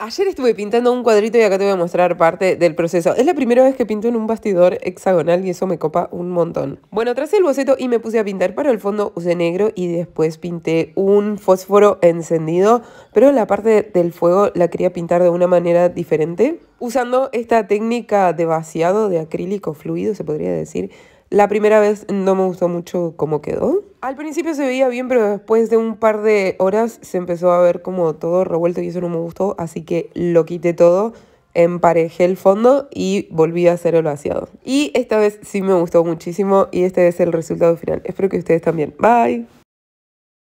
Ayer estuve pintando un cuadrito y acá te voy a mostrar parte del proceso. Es la primera vez que pinto en un bastidor hexagonal y eso me copa un montón. Bueno, tracé el boceto y me puse a pintar. Para el fondo usé negro y después pinté un fósforo encendido, pero la parte del fuego la quería pintar de una manera diferente. Usando esta técnica de vaciado de acrílico fluido, se podría decir, la primera vez no me gustó mucho cómo quedó. Al principio se veía bien, pero después de un par de horas se empezó a ver como todo revuelto y eso no me gustó, así que lo quité todo emparejé el fondo y volví a hacer el vaciado. Y esta vez sí me gustó muchísimo y este es el resultado final. Espero que ustedes también. Bye.